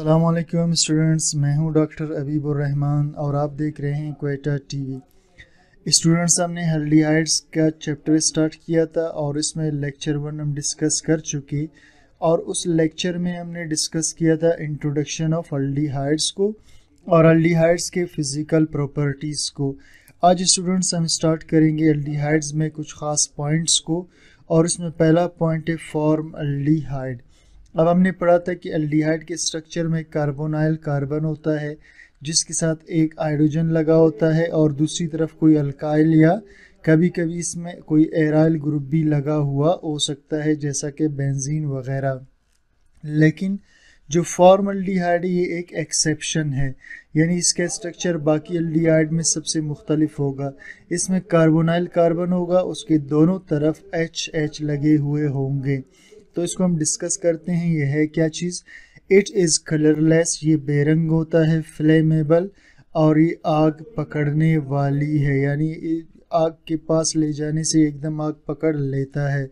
अल्लाम स्टूडेंट्स मैं हूं डॉक्टर अबीबुररहमान और आप देख रहे हैं क्वेटा टीवी स्टूडेंट्स हमने हर्डियाइड्स का चैप्टर स्टार्ट किया था और इसमें लेक्चर वन हम डिस्कस कर चुके और उस लेक्चर में हमने डिस्कस किया था इंट्रोडक्शन ऑफ हल्डीहाइड्स को और हल्डीहाइड्स के फिज़िकल प्रॉपर्टीज़ को आज स्टूडेंट्स हम स्टार्ट करेंगे हल्डीहाइड्स में कुछ ख़ास पॉइंट्स को और इसमें पहला पॉइंट है फॉर्म हल्डीहाइड अब हमने पढ़ा था कि एल्डिहाइड के स्ट्रक्चर में कार्बोनाइल कार्बन होता है जिसके साथ एक हाइड्रोजन लगा होता है और दूसरी तरफ कोई अल्काइल या कभी कभी इसमें कोई एराइल ग्रुप भी लगा हुआ हो सकता है जैसा कि बेंजीन वगैरह लेकिन जो फॉर्मल्डिहाइड ये एक एक्सेप्शन है यानी इसका स्ट्रक्चर बाकी एल्डिहाइड में सबसे मुख्तलिफ होगा इसमें कार्बोनाइल कार्बन होगा उसके दोनों तरफ एच एच लगे हुए होंगे तो इसको हम डिस्कस करते हैं ये है क्या चीज़ इट इज़ कलरलेस ये बेरंग होता है फ्लेमेबल और ये आग पकड़ने वाली है यानी आग के पास ले जाने से एकदम आग पकड़ लेता है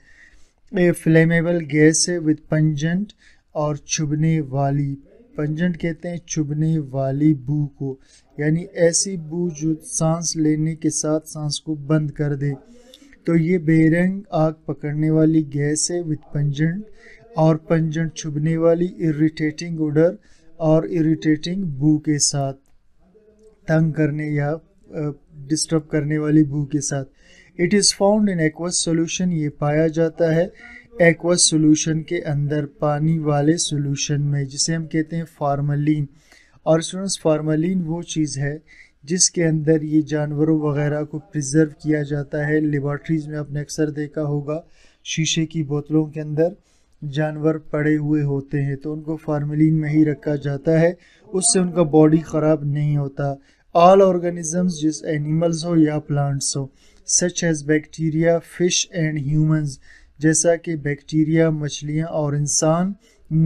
ये फ्लेमेबल गैस है विद पंजेंट और चुभने वाली पंजेंट कहते हैं चुभने वाली बू को यानी ऐसी बू जो सांस लेने के साथ सांस को बंद कर दे तो ये बेरंग आग पकड़ने वाली गैस है विथ पंजेंट और पंजन छुभने वाली इरिटेटिंग ओडर और इरिटेटिंग बू के साथ तंग करने या डिस्टर्ब करने वाली बू के साथ it is found in aqueous solution ये पाया जाता है एक्वस सॉल्यूशन के अंदर पानी वाले सॉल्यूशन में जिसे हम कहते हैं फार्मलिन और स्टूडेंट्स फार्मलिन वो चीज़ है जिसके अंदर ये जानवरों वगैरह को प्रिजर्व किया जाता है लेबॉर्ट्रीज़ में आपने अक्सर देखा होगा शीशे की बोतलों के अंदर जानवर पड़े हुए होते हैं तो उनको फार्मलिन में ही रखा जाता है उससे उनका बॉडी ख़राब नहीं होता ऑल ऑर्गेनिजम्स जिस एनिमल्स हो या प्लांट्स हो such as bacteria fish and humans जैसा कि बैक्टीरिया मछलियाँ और इंसान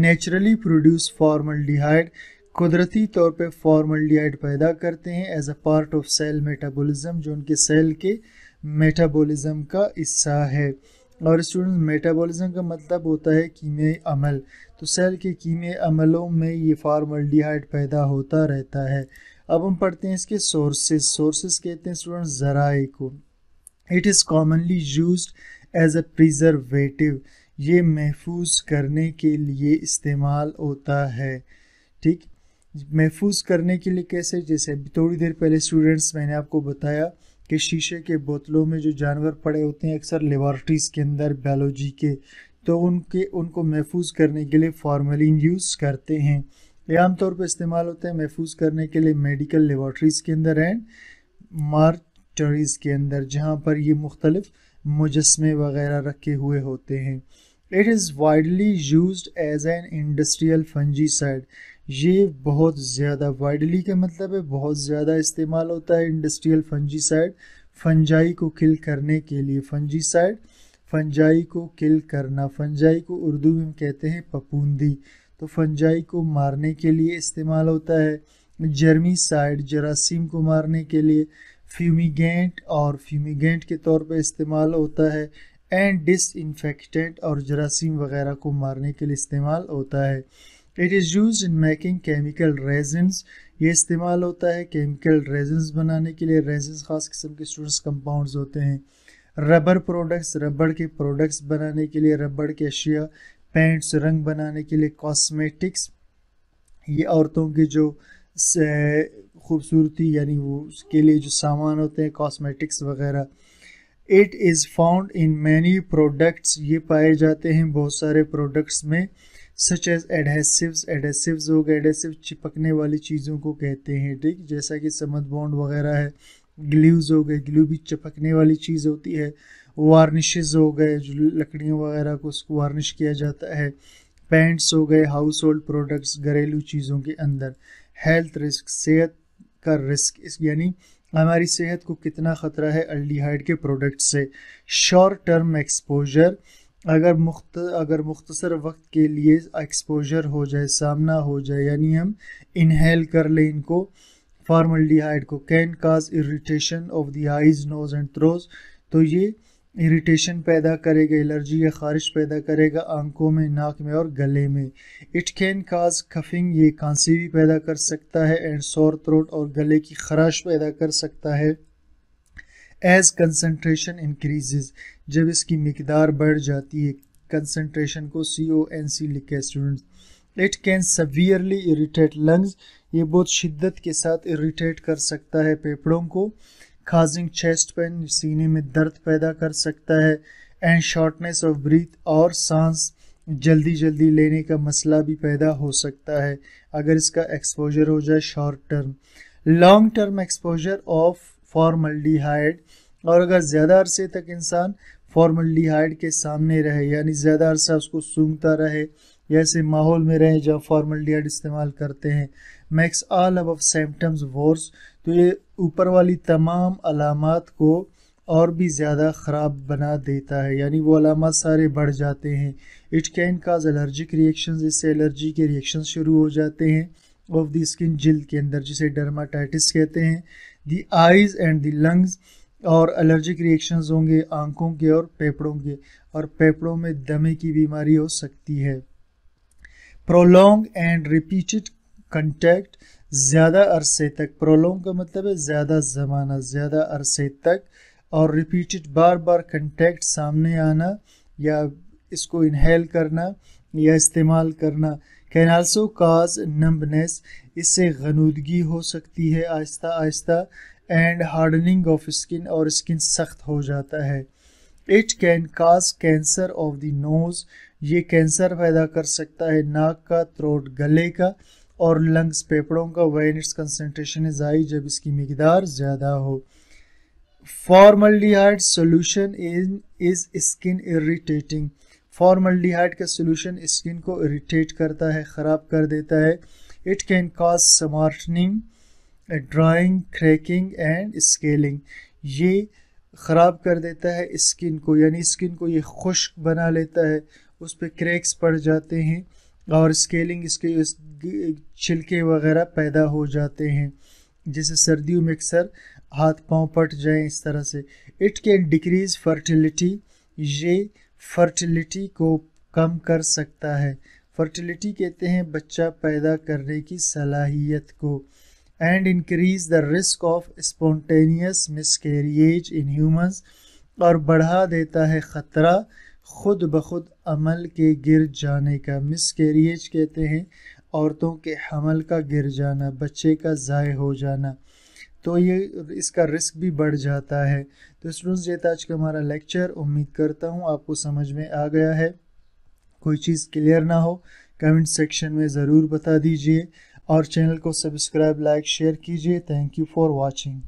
नेचुरली प्रोड्यूस फॉर्मल डिहाइड कुदरती तौर पे फॉर्मल्डिहाइड पैदा करते हैं as a part of cell metabolism जो उनके सेल के मेटाबॉलिज्म का हिस्सा है और स्टूडेंट मेटाबॉलिज्म का मतलब होता है कीमे अमल तो सेल के कीमे अमलों में ये फार्मल्डिहाइड पैदा होता रहता है अब हम पढ़ते हैं इसके सोर्सेज सोर्सेज कहते हैं स्टूडेंट ज़राए को it is commonly use as a preservative ये महफूज करने के लिए इस्तेमाल होता है ठीक महफूज करने के लिए कैसे जैसे थोड़ी देर पहले स्टूडेंट्स मैंने आपको बताया कि शीशे के बोतलों में जो जानवर पड़े होते हैं अक्सर लेबॉर्ट्रीज़ के अंदर बायोलॉजी के तो उनके उनको महफूज करने के लिए फार्मलिन यूज़ करते हैं ये आमतौर पर इस्तेमाल होता है महफूज करने के लिए मेडिकल लेबॉर्ट्रीज़ के अंदर एंड मार्टरीज़ के अंदर जहाँ पर ये मुख्तलफ़ मुजस्मे वगैरह रखे हुए होते हैं it is widely use as an industrial fungicide ये बहुत ज़्यादा वाइडली का मतलब है बहुत ज़्यादा इस्तेमाल होता है इंडस्ट्रियल फंजीसाइड फंजाई को किल करने के लिए फंजीसाइड फंजाई को किल करना फंजाई को उर्दू में कहते हैं पपूंदी तो फंजाई को मारने के लिए इस्तेमाल होता है जर्मीसाइड जरासीम को मारने के लिए फ्यूमिगेंट और फ्यूमिगेंट के तौर पर इस्तेमाल होता है एंड डिसइनफेक्टेंट और जरासीम वगैरह को मारने के लिए इस्तेमाल होता है it is use in making chemical reagents ये इस्तेमाल होता है केमिकल रेजेंस बनाने के लिए रेजेंस ख़ास किस्म के स्टूडेंट्स कंपाउंड्स होते हैं रबर प्रोडक्ट्स रबड़ के प्रोडक्ट्स बनाने के लिए रबड़ के अशिया पेंट्स रंग बनाने के लिए कॉस्मेटिक्स ये औरतों के जो खूबसूरती यानी वो उसके लिए जो सामान होते हैं कॉस्मेटिक्स वगैरह it is found in many products ये पाए जाते हैं बहुत सारे प्रोडक्ट्स में सच एज एडहेसिव्स एडहेसिव्स हो गए एडहेसिव चिपकने वाली चीज़ों को कहते हैं ठीक जैसा कि समद बॉन्ड वगैरह है ग्लूज हो गए ग्लू भी चपकने वाली चीज़ होती है वार्निशेज हो गए जो लकड़ियों वगैरह को उसको वार्निश किया जाता है पेंट्स हो गए हाउस होल्ड प्रोडक्ट्स घरेलू चीज़ों के अंदर हेल्थ रिस्क सेहत का रिस्क इस यानी हमारी सेहत को कितना ख़तरा है अल्डीहाइड के प्रोडक्ट से शॉर्ट टर्म एक्सपोजर अगर मुख्त अगर मुख्तसर वक्त के लिए एक्सपोजर हो जाए सामना हो जाए यानी हम इनहेल कर लें इनको डिहाइड को can cause irritation of the eyes nose and throats तो ये इरीटेशन पैदा करेगा एलर्जी या खारिश पैदा करेगा आंखों में नाक में और गले में इट कैन काज कफिंग ये खांसी भी पैदा कर सकता है एंड सोर थ्रोट और गले की खराश पैदा कर सकता है एज कंसनट्रेशन इंक्रीजेज जब इसकी मकदार बढ़ जाती है कंसनट्रेशन को सी ओ एन सी लिखे students it can severely irritate lungs ये बहुत शिद्दत के साथ इरीटेट कर सकता है फेफड़ों को खाजिंग चेस्ट पेन सीने में दर्द पैदा कर सकता है एंड शॉर्टनेस ऑफ ब्रीथ और सांस जल्दी जल्दी लेने का मसला भी पैदा हो सकता है अगर इसका एक्सपोजर हो जाए short term long term exposure of formaldehyde और अगर ज़्यादा अरसे तक इंसान फॉर्मल्डिहाइड के सामने रहे यानी ज़्यादा अरसा उसको सूंघता रहे या ऐसे माहौल में रहें जहाँ फॉर्मल्डिहाइड इस्तेमाल करते हैं makes all of symptoms worse तो ये ऊपर वाली तमाम अलामत को और भी ज़्यादा ख़राब बना देता है यानी वो अलामत सारे बढ़ जाते हैं it can cause allergic reaction इससे एलर्जी के रिएक्शन शुरू हो जाते हैं ऑफ द स्किन जिल्द के अंदर जिसे डर्माटाइटिस कहते हैं the eyes and the lungs और एलर्जिक रिएक्शंस होंगे आंखों के और फेफड़ों के और फेफड़ों में दमे की बीमारी हो सकती है प्रोलोंग एंड रिपीटेड कंटेक्ट ज़्यादा अरसे तक प्रोलोंग का मतलब है ज़्यादा ज़माना ज़्यादा अरसे तक और रिपीटेड बार बार कंटेक्ट सामने आना या इसको इनहेल करना या इस्तेमाल करना कैन आल्सो काज नंबनेस इससे गनूदगी हो सकती है आहिस्ता आहिस्ता एंड हार्डनिंग ऑफ स्किन और स्किन सख्त हो जाता है it can cause cancer of the nose ये कैंसर पैदा कर सकता है नाक का थ्रोट गले का और लंग्स पेपड़ों का when its concentration is high जब इसकी मकदार ज़्यादा हो हाइड solution in is skin irritating formaldehyde का सोल्यूशन स्किन को इरिटेट करता है ख़राब कर देता है it can cause smartening drying cracking and scaling ये ख़राब कर देता है स्किन को यानी स्किन को ये खुश्क बना लेता है उस पर क्रैक्स पड़ जाते हैं और स्केलिंग इसके छिलके वगैरह पैदा हो जाते हैं जैसे सर्दियों में अक्सर हाथ पांव पट जाएं इस तरह से इट कैन डिक्रीज़ फर्टिलिटी ये फर्टिलिटी को कम कर सकता है फर्टिलिटी कहते हैं बच्चा पैदा करने की सलाहियत को and increase the risk of spontaneous miscarriage in humans और बढ़ा देता है ख़तरा खुद ब खुद अमल के गिर जाने का मिसकेरिएज कहते हैं औरतों के हमल का गिर जाना बच्चे का ज़ाय हो जाना तो ये इसका रिस्क भी बढ़ जाता है तो स्टूडेंट्स ये था आज का हमारा लेक्चर उम्मीद करता हूँ आपको समझ में आ गया है कोई चीज़ क्लियर ना हो कमेंट सेक्शन में ज़रूर बता दीजिए और चैनल को सब्सक्राइब लाइक शेयर कीजिए थैंक यू फॉर वॉचिंग